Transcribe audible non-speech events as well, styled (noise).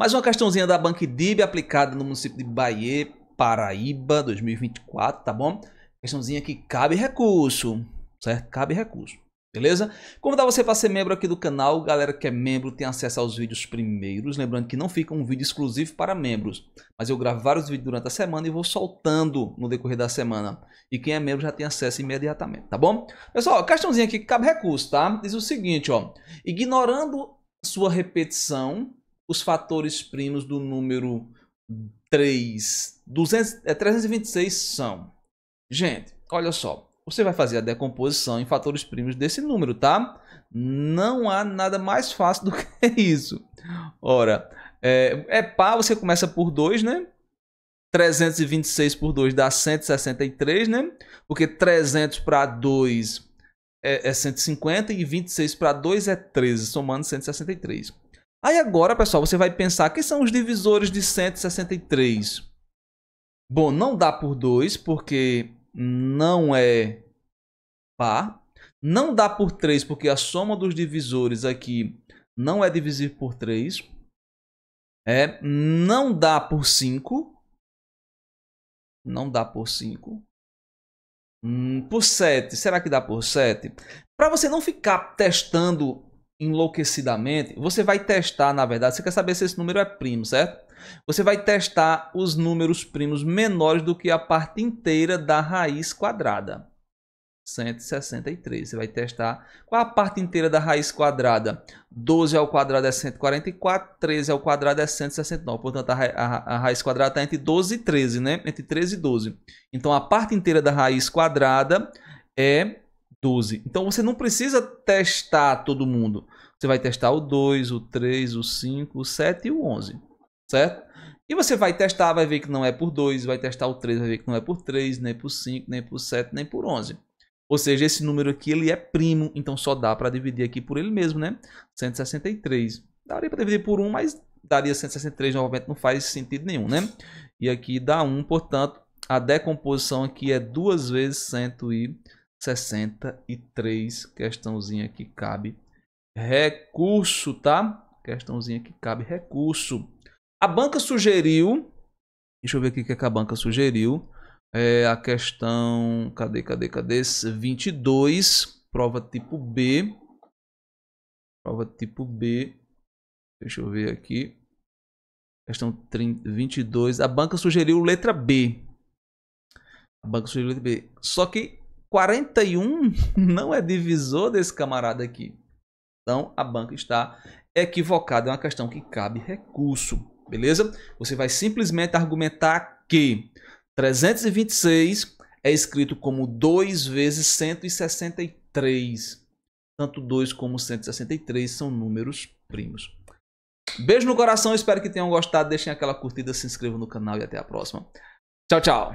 Mais uma questãozinha da Bankdib aplicada no município de Bahia, Paraíba, 2024, tá bom? Questãozinha que cabe recurso, certo? Cabe recurso. Beleza? Convidar você para ser membro aqui do canal. Galera que é membro tem acesso aos vídeos primeiros. Lembrando que não fica um vídeo exclusivo para membros. Mas eu gravo vários vídeos durante a semana e vou soltando no decorrer da semana. E quem é membro já tem acesso imediatamente, tá bom? Pessoal, questãozinha aqui que cabe recurso, tá? Diz o seguinte, ó. Ignorando sua repetição, os fatores primos do número 3, 200, é, 326 são. Gente, olha só. Você vai fazer a decomposição em fatores primos desse número, tá? Não há nada mais fácil do (laughs) que isso. Ora, é, é par, você começa por 2, né? 326 por 2 dá 163, né? Porque 300 para 2 é, é 150 e 26 para 2 é 13, somando 163. Aí agora, pessoal, você vai pensar, que são os divisores de 163? Bom, não dá por 2, porque não é par. Não dá por 3, porque a soma dos divisores aqui não é divisível por 3. É, não dá por 5. Não dá por 5. Hum, por 7. Será que dá por 7? Para você não ficar testando enlouquecidamente, você vai testar, na verdade, você quer saber se esse número é primo, certo? Você vai testar os números primos menores do que a parte inteira da raiz quadrada. 163. Você vai testar qual a parte inteira da raiz quadrada. 12 ao quadrado é 144, 13 ao quadrado é 169. Portanto, a, ra a, a raiz quadrada está entre 12 e 13, né? Entre 13 e 12. Então, a parte inteira da raiz quadrada é 12. Então você não precisa testar todo mundo. Você vai testar o 2, o 3, o 5, o 7 e o 11, certo? E você vai testar, vai ver que não é por 2, vai testar o 3, vai ver que não é por 3, nem por 5, nem por 7, nem por 11. Ou seja, esse número aqui ele é primo, então só dá para dividir aqui por ele mesmo, né? 163. Daria para dividir por 1, mas daria 163 novamente, não faz sentido nenhum, né? E aqui dá 1, portanto, a decomposição aqui é 2 vezes 163. 63, questãozinha que cabe recurso, tá? Questãozinha que cabe recurso. A banca sugeriu, deixa eu ver aqui o que, é que a banca sugeriu, é a questão, cadê, cadê, cadê? 22, prova tipo B, prova tipo B, deixa eu ver aqui, questão 30, 22, a banca sugeriu letra B, a banca sugeriu letra B, só que 41 (laughs) não é divisor desse camarada aqui. Então a banca está equivocada, é uma questão que cabe recurso, beleza? Você vai simplesmente argumentar que 326 é escrito como 2 vezes 163. Tanto 2 como 163 são números primos. Beijo no coração, espero que tenham gostado. Deixem aquela curtida, se inscrevam no canal e até a próxima. Tchau, tchau!